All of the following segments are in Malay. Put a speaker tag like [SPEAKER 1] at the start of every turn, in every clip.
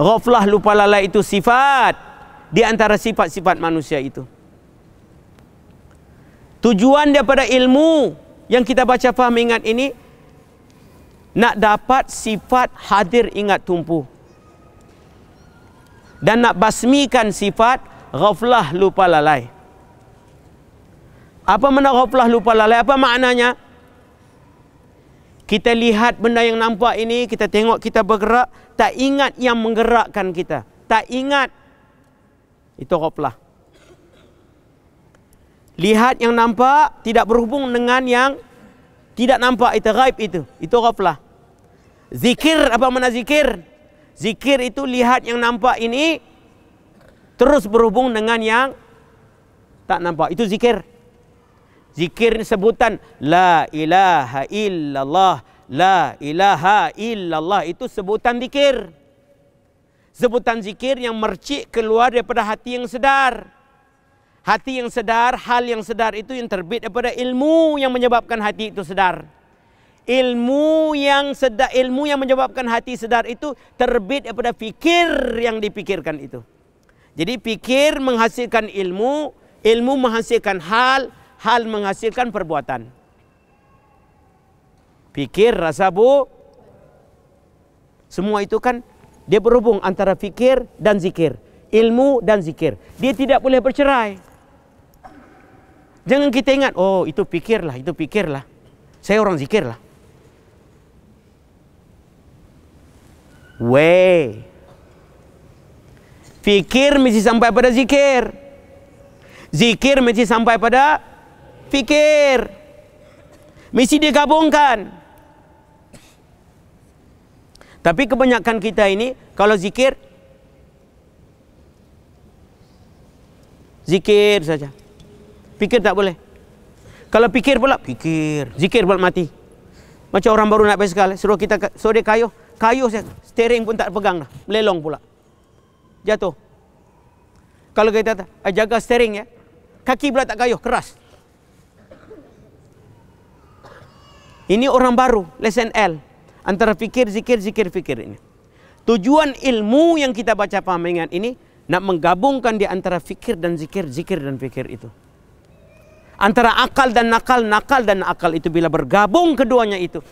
[SPEAKER 1] Ghaflah lupa lalai itu sifat di antara sifat-sifat manusia itu. Tujuan daripada ilmu yang kita baca faham ingat ini nak dapat sifat hadir ingat tumpu dan nak basmikan sifat ghaflah lupa lalai. Apa mana ghaflah lupa lalai? Apa maknanya? Kita lihat benda yang nampak ini, kita tengok kita bergerak, tak ingat yang menggerakkan kita. Tak ingat. Itu roplah. Lihat yang nampak tidak berhubung dengan yang tidak nampak itu gaib itu. Itu roplah. Zikir apa mana zikir? Zikir itu lihat yang nampak ini terus berhubung dengan yang tak nampak. Itu zikir. Zikir ni sebutan La ilaha illallah La ilaha illallah Itu sebutan zikir Sebutan zikir yang mercik keluar daripada hati yang sedar Hati yang sedar, hal yang sedar itu yang terbit daripada ilmu yang menyebabkan hati itu sedar. Ilmu yang sedar, ilmu yang menyebabkan hati sedar itu terbit daripada fikir yang dipikirkan itu. Jadi fikir menghasilkan ilmu, ilmu menghasilkan hal, hal menghasilkan perbuatan. Pikir, rasa bu, semua itu kan dia berhubung antara fikir dan zikir. Ilmu dan zikir. Dia tidak boleh bercerai. Jangan kita ingat, oh itu pikirlah, itu pikirlah. Saya orang zikirlah. Weh. Fikir mesti sampai pada zikir. Zikir mesti sampai pada zikir fikir Mesti dia gabungkan Tapi kebanyakan kita ini Kalau zikir Zikir saja Fikir tak boleh Kalau fikir pula Fikir Zikir pula mati Macam orang baru nak basikal Suruh kita Suruh dia kayuh Kayuh saja Steering pun tak pegang dah Melelong pula Jatuh Kalau kita tak eh, Jaga steering ya Kaki pula tak kayuh Keras Ini orang baru, lesson L. Antara fikir, zikir, zikir, fikir ini. Tujuan ilmu yang kita baca paham ingat ini, nak menggabungkan di antara fikir dan zikir, zikir dan fikir itu. Antara akal dan nakal, nakal dan akal itu bila bergabung keduanya itu.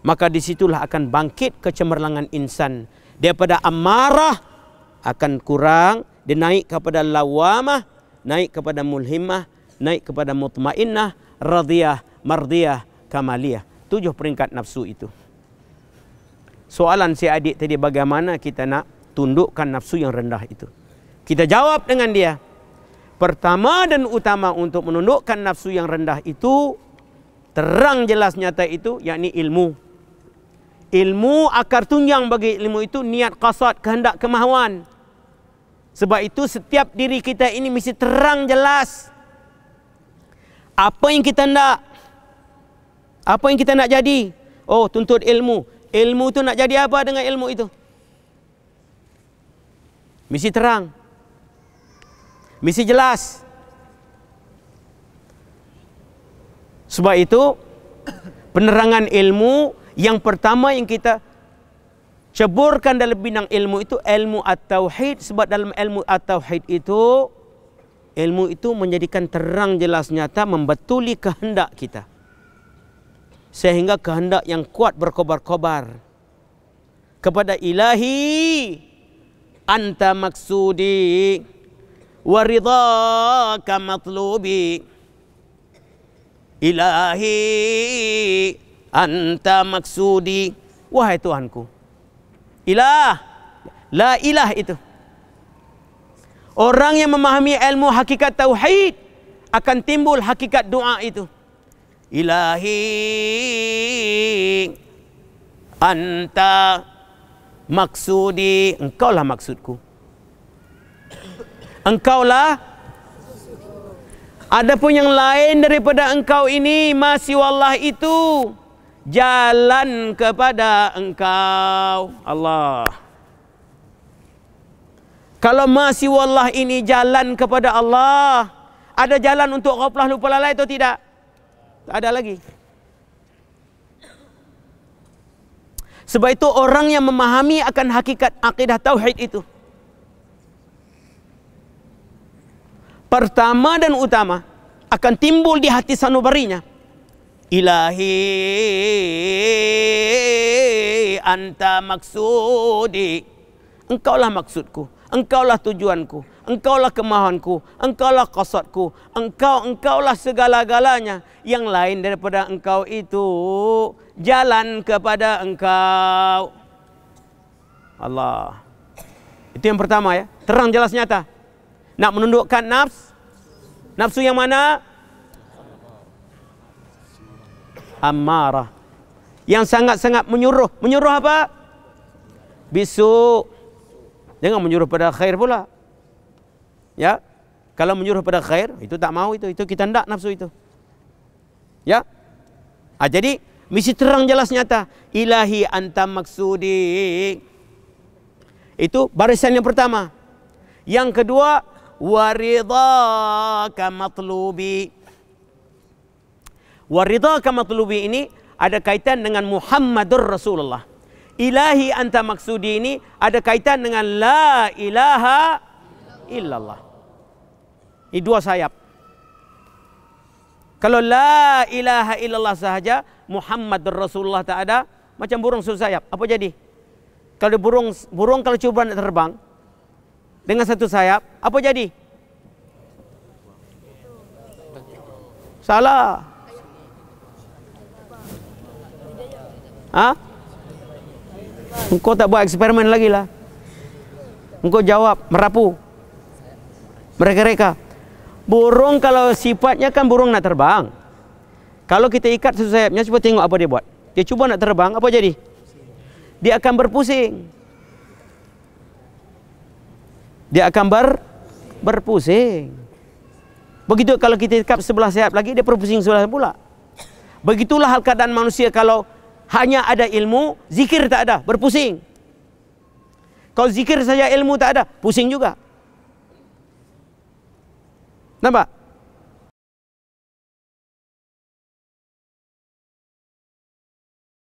[SPEAKER 1] Maka disitulah akan bangkit kecemerlangan insan. Daripada amarah akan kurang, dia naik kepada lawamah, naik kepada mulhimah, naik kepada mutmainnah, radiyah, mardiyah, kamaliah. Tujuh peringkat nafsu itu. Soalan si adik tadi bagaimana kita nak tundukkan nafsu yang rendah itu. Kita jawab dengan dia. Pertama dan utama untuk menundukkan nafsu yang rendah itu. Terang jelas nyata itu. Yakni ilmu. Ilmu akar tunjang bagi ilmu itu. Niat kasat kehendak kemahuan. Sebab itu setiap diri kita ini mesti terang jelas. Apa yang kita nak apa yang kita nak jadi? Oh, tuntut ilmu. Ilmu tu nak jadi apa dengan ilmu itu? Misi terang. Misi jelas. Sebab itu penerangan ilmu yang pertama yang kita ceburkan dalam bidang ilmu itu ilmu at-tauhid sebab dalam ilmu at-tauhid itu ilmu itu menjadikan terang jelas nyata membetuli kehendak kita sehingga kehendak yang kuat berkobar-kobar kepada ilahi anta maksudi wa ridhaka matlubi ilahi anta maksudi wahai Tuhanku ilah la ilah itu orang yang memahami ilmu hakikat tauhid akan timbul hakikat doa itu ilahi anta maksudi engkau lah maksudku Engkau lah. Ada pun yang lain daripada engkau ini masih wallah itu jalan kepada engkau Allah kalau masih wallah ini jalan kepada Allah ada jalan untuk ghaflah lupa lalai atau tidak tak ada lagi. Sebab itu orang yang memahami akan hakikat akidah tauhid itu. Pertama dan utama akan timbul di hati sanubarinya. Ilahi anta maksudi. Engkaulah maksudku. Engkaulah tujuanku engkaulah kemahanku, engkaulah kasatku, engkau, engkaulah segala-galanya. Yang lain daripada engkau itu, jalan kepada engkau. Allah. Itu yang pertama ya, terang jelas nyata. Nak menundukkan nafs, nafsu yang mana? Amarah. Yang sangat-sangat menyuruh, menyuruh apa? Bisu. Jangan menyuruh pada khair pula. Ya. Kalau menyuruh pada khair, itu tak mau itu. Itu kita tidak nafsu itu. Ya. Ah, jadi, misi terang jelas nyata. Ilahi anta maksudi. Itu barisan yang pertama. Yang kedua, waridaka matlubi. Waridaka matlubi ini ada kaitan dengan Muhammadur Rasulullah. Ilahi anta maksudi ini ada kaitan dengan la ilaha illallah. Ini dua sayap. Kalau la ilaha illallah sahaja, Muhammad Rasulullah tak ada, macam burung satu sayap. Apa jadi? Kalau burung burung kalau cuba nak terbang dengan satu sayap, apa jadi? Salah. Ha? Engkau tak buat eksperimen lagi lah. Engkau jawab, merapu. Mereka-reka. Mereka. Burung kalau sifatnya kan burung nak terbang. Kalau kita ikat satu sayapnya, cuba tengok apa dia buat. Dia cuba nak terbang, apa jadi? Dia akan berpusing. Dia akan ber berpusing. Begitu kalau kita ikat sebelah sayap lagi, dia berpusing sebelah pula. Begitulah hal keadaan manusia kalau hanya ada ilmu, zikir tak ada, berpusing. Kalau zikir saja ilmu tak ada, Pusing juga. 那么。